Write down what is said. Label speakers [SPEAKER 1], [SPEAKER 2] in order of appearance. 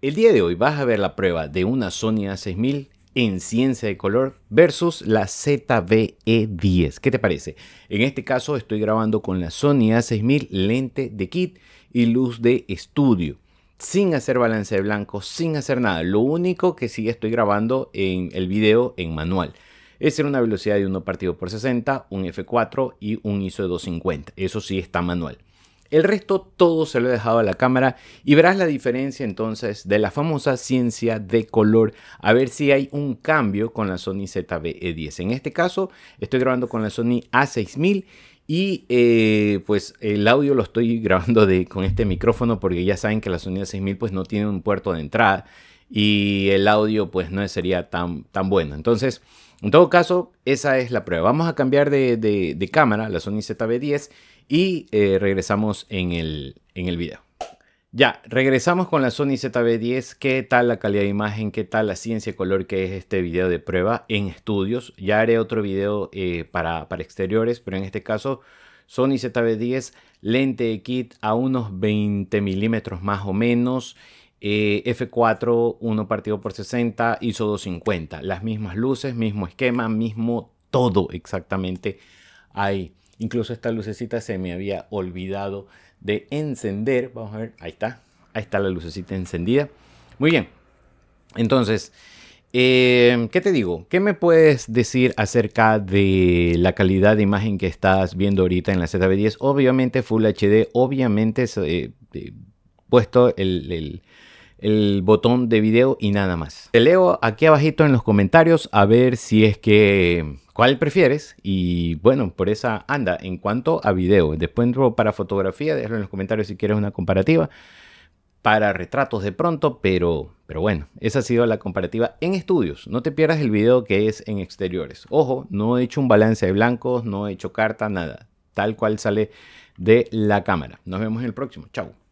[SPEAKER 1] El día de hoy vas a ver la prueba de una Sony A6000 en ciencia de color versus la ZVE10. ¿Qué te parece? En este caso estoy grabando con la Sony A6000 lente de kit y luz de estudio. Sin hacer balance de blanco, sin hacer nada. Lo único que sí estoy grabando en el video en manual. Es en una velocidad de 1 partido por 60, un F4 y un ISO de 250. Eso sí está manual. El resto todo se lo he dejado a la cámara y verás la diferencia entonces de la famosa ciencia de color a ver si hay un cambio con la Sony ZV-E10. En este caso estoy grabando con la Sony A6000 y eh, pues el audio lo estoy grabando con este micrófono porque ya saben que la Sony A6000 pues no tiene un puerto de entrada y el audio pues no sería tan, tan bueno. Entonces, en todo caso, esa es la prueba. Vamos a cambiar de, cámara, la Sony ZB10, y eh, regresamos en el, en el video. Ya, regresamos con la Sony ZB10. ¿Qué tal la calidad de imagen? ¿Qué tal la ciencia color que es este video de prueba en estudios? Ya haré otro video eh, para, para exteriores, pero en este caso Sony ZB10 lente de kit a unos 20 milímetros más o menos eh, F4, 1 partido por 60, ISO 250. Las mismas luces, mismo esquema, mismo todo exactamente ahí. Incluso esta lucecita se me había olvidado de encender. Vamos a ver, ahí está. Ahí está la lucecita encendida. Muy bien. Entonces, eh, ¿qué te digo? ¿Qué me puedes decir acerca de la calidad de imagen que estás viendo ahorita en la ZB10? Obviamente Full HD, obviamente... Eh, puesto el, botón de video y nada más. Te leo aquí abajito en los comentarios a ver si es que cuál prefieres y bueno, por esa anda en cuanto a video. Después para fotografía, déjalo en los comentarios si quieres una comparativa para retratos de pronto, pero, pero bueno, esa ha sido la comparativa en estudios. No te pierdas el video que es en exteriores. Ojo, no he hecho un balance de blancos, no he hecho carta, nada. Tal cual sale de la cámara. Nos vemos en el próximo. Chao.